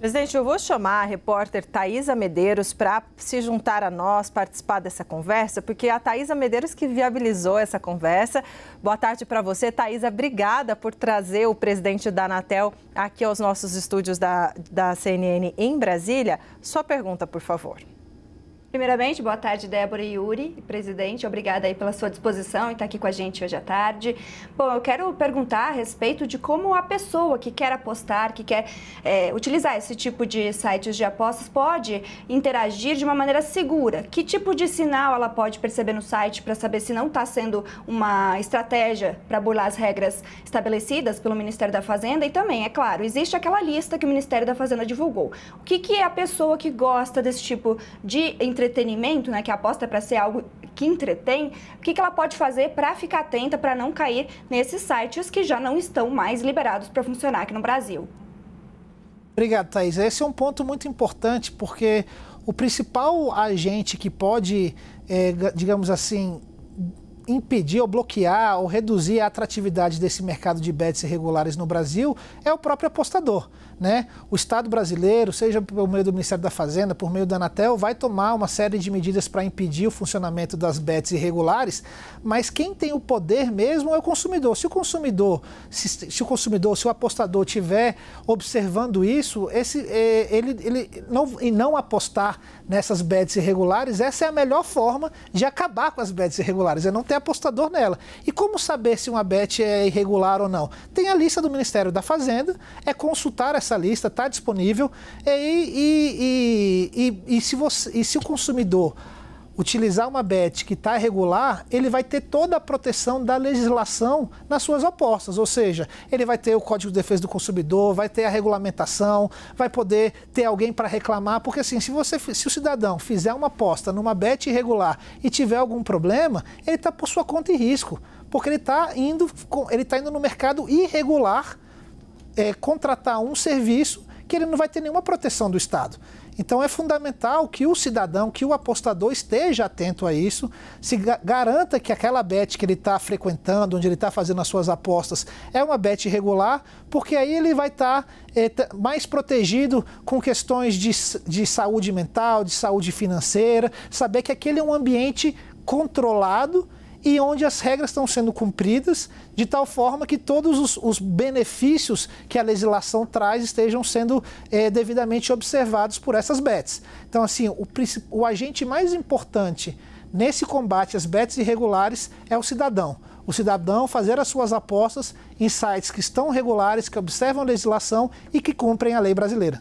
Presidente, eu vou chamar a repórter Thaisa Medeiros para se juntar a nós, participar dessa conversa, porque é a Thaisa Medeiros que viabilizou essa conversa. Boa tarde para você, Thaisa. Obrigada por trazer o presidente da Anatel aqui aos nossos estúdios da, da CNN em Brasília. Sua pergunta, por favor. Primeiramente, boa tarde, Débora e Yuri, presidente. Obrigada aí pela sua disposição e estar aqui com a gente hoje à tarde. Bom, eu quero perguntar a respeito de como a pessoa que quer apostar, que quer é, utilizar esse tipo de sites de apostas, pode interagir de uma maneira segura. Que tipo de sinal ela pode perceber no site para saber se não está sendo uma estratégia para burlar as regras estabelecidas pelo Ministério da Fazenda? E também, é claro, existe aquela lista que o Ministério da Fazenda divulgou. O que, que é a pessoa que gosta desse tipo de interesse? entretenimento, né, que a aposta para ser algo que entretém, o que, que ela pode fazer para ficar atenta, para não cair nesses sites que já não estão mais liberados para funcionar aqui no Brasil? Obrigado, Thaís. Esse é um ponto muito importante, porque o principal agente que pode, é, digamos assim, impedir ou bloquear ou reduzir a atratividade desse mercado de bets irregulares no Brasil é o próprio apostador. Né? O Estado brasileiro, seja por meio do Ministério da Fazenda, por meio da Anatel, vai tomar uma série de medidas para impedir o funcionamento das bets irregulares, mas quem tem o poder mesmo é o consumidor. Se o consumidor, se, se o consumidor, se o apostador tiver observando isso, esse, é, ele, ele não, e não apostar nessas bets irregulares, essa é a melhor forma de acabar com as bets irregulares. É não até apostador nela. E como saber se uma bet é irregular ou não? Tem a lista do Ministério da Fazenda, é consultar essa lista, está disponível. E, e, e, e, se você, e se o consumidor utilizar uma bet que está irregular, ele vai ter toda a proteção da legislação nas suas apostas, ou seja, ele vai ter o Código de Defesa do Consumidor, vai ter a regulamentação, vai poder ter alguém para reclamar, porque assim, se você, se o cidadão fizer uma aposta numa bet irregular e tiver algum problema, ele está por sua conta e risco, porque ele está indo, ele tá indo no mercado irregular é, contratar um serviço que ele não vai ter nenhuma proteção do Estado. Então é fundamental que o cidadão, que o apostador esteja atento a isso, se garanta que aquela bet que ele está frequentando, onde ele está fazendo as suas apostas, é uma bet regular, porque aí ele vai estar tá, é, mais protegido com questões de, de saúde mental, de saúde financeira, saber que aquele é um ambiente controlado e onde as regras estão sendo cumpridas de tal forma que todos os, os benefícios que a legislação traz estejam sendo é, devidamente observados por essas bets. Então, assim, o, o agente mais importante nesse combate às bets irregulares é o cidadão o cidadão fazer as suas apostas em sites que estão regulares, que observam a legislação e que cumprem a lei brasileira.